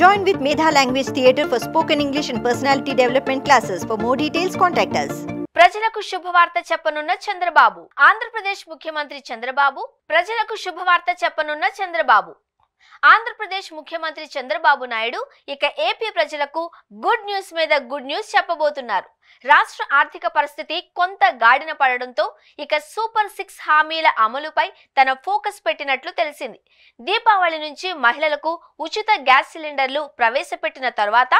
Join with Medha Language Theatre for spoken English and personality development classes. For more details, contact us. ప్రజలకు శుభవార్త చెప్పనున్న చంద్రబాబు ఆంధ్రప్రదేశ్ ముఖ్యమంత్రి చంద్రబాబు ప్రజలకు శుభవార్త చెప్పనున్న చంద్రబాబు ఆంధ్రప్రదేశ్ ముఖ్యమంత్రి చంద్రబాబు నాయుడు ఇక ఏపీ ప్రజలకు గుడ్ న్యూస్ మీద గుడ్ న్యూస్ చెప్పబోతున్నారు రాష్ట్ర ఆర్థిక పరిస్థితి కొంత గాడిన పడడంతో ఇక సూపర్ సిక్స్ హామీల అమలుపై తన ఫోకస్ పెట్టినట్లు తెలిసింది దీపావళి నుంచి మహిళలకు ఉచిత గ్యాస్ సిలిండర్లు ప్రవేశపెట్టిన తర్వాత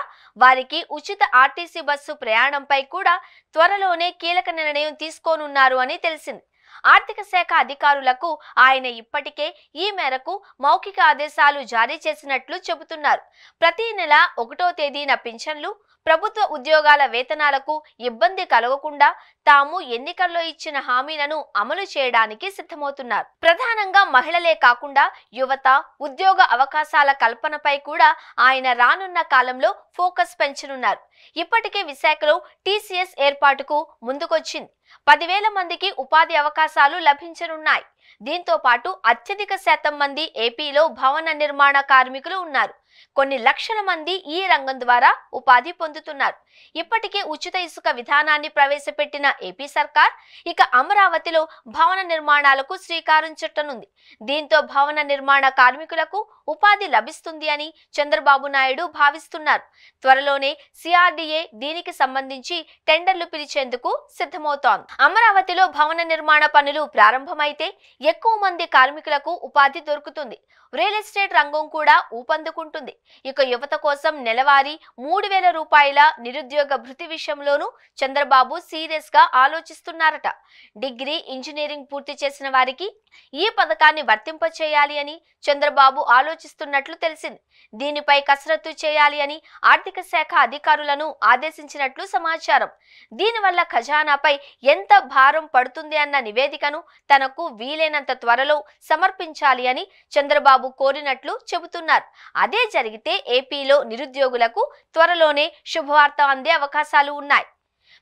వారికి ఉచిత ఆర్టీసీ బస్సు ప్రయాణంపై కూడా త్వరలోనే కీలక నిర్ణయం తీసుకోనున్నారు అని తెలిసింది ఆర్థిక శాఖ అధికారులకు ఆయన ఇప్పటికే ఈ మేరకు మౌఖిక ఆదేశాలు జారీ చేసినట్లు చెబుతున్నారు ప్రతి నెల ఒకటో తేదీన పింఛన్లు ప్రభుత్వ ఉద్యోగాల వేతనాలకు ఇబ్బంది కలగకుండా తాము ఎన్నికల్లో ఇచ్చిన హామీలను అమలు చేయడానికి సిద్ధమవుతున్నారు ప్రధానంగా మహిళలే కాకుండా యువత ఉద్యోగ అవకాశాల కల్పనపై కూడా ఆయన రానున్న కాలంలో ఫోకస్ పెంచనున్నారు ఇప్పటికే విశాఖలో టీసీఎస్ ఏర్పాటుకు ముందుకొచ్చింది పదివేల మందికి ఉపాధి అవకాశాలు లభించనున్నాయి దీంతో పాటు అత్యధిక శాతం మంది ఏపీలో భవన నిర్మాణ కార్మికులు ఉన్నారు కొన్ని లక్షల మంది ఈ రంగం ద్వారా ఉపాధి పొందుతున్నారు ఇప్పటికే ఉచిత ఇసుక విధానాన్ని ప్రవేశపెట్టిన ఏపీ సర్కార్ ఇక అమరావతిలో భవన నిర్మాణాలకు శ్రీకారం చుట్టనుంది దీంతో భవన నిర్మాణ కార్మికులకు ఉపాధి లభిస్తుంది అని చంద్రబాబు నాయుడు భావిస్తున్నారు త్వరలోనే సిఆర్డిఏ దీనికి సంబంధించి టెండర్లు పిలిచేందుకు సిద్ధమవుతోంది అమరావతిలో భవన నిర్మాణ పనులు ప్రారంభమైతే ఎక్కువ మంది కార్మికులకు ఉపాధి దొరుకుతుంది రియల్ ఎస్టేట్ రంగం కూడా ఊపందుకుంటుంది ఇక యువత కోసం నెలవారీ మూడు వేల రూపాయల నిరుద్యోగ భృతి విషయంలోనూ చంద్రబాబు సీరియస్ గా ఆలోచిస్తున్నారట డిగ్రీ ఇంజనీరింగ్ పూర్తి చేసిన వారికి ఈ పథకాన్ని వర్తింపచేయాలి అని చంద్రబాబు ఆలోచిస్తున్నట్లు తెలిసింది దీనిపై కసరత్తు చేయాలి అని ఆర్థిక శాఖ అధికారులను ఆదేశించినట్లు సమాచారం దీనివల్ల ఖజానాపై ఎంత భారం పడుతుంది అన్న నివేదికను తనకు వీలే వీలైనంత త్వరలో సమర్పించాలి అని చంద్రబాబు కోరినట్లు చెబుతున్నారు అదే జరిగితే ఏపీలో నిరుద్యోగులకు త్వరలోనే శుభవార్త అందే అవకాశాలు ఉన్నాయి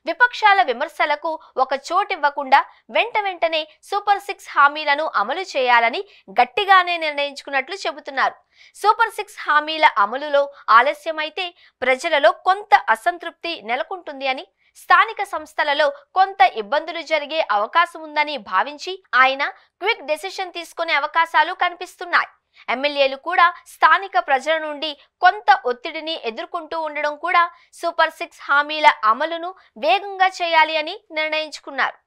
విపక్షాల విమర్శలకు ఒక చోటివ్వకుండా వెంట వెంటనే సూపర్ సిక్స్ హామీలను అమలు చేయాలని గట్టిగానే నిర్ణయించుకున్నట్లు చెబుతున్నారు సూపర్ సిక్స్ హామీల అమలులో ఆలస్యమైతే ప్రజలలో కొంత అసంతృప్తి నెలకొంటుంది అని స్థానిక సంస్థలలో కొంత ఇబ్బందులు జరిగే అవకాశం ఉందని భావించి ఆయన క్విక్ డెసిషన్ తీసుకునే అవకాశాలు కనిపిస్తున్నాయి ఎమ్మెల్యేలు కూడా స్థానిక ప్రజల నుండి కొంత ఒత్తిడిని ఎదుర్కొంటూ ఉండడం కూడా సూపర్ సిక్స్ హామీల అమలును వేగంగా చేయాలి అని నిర్ణయించుకున్నారు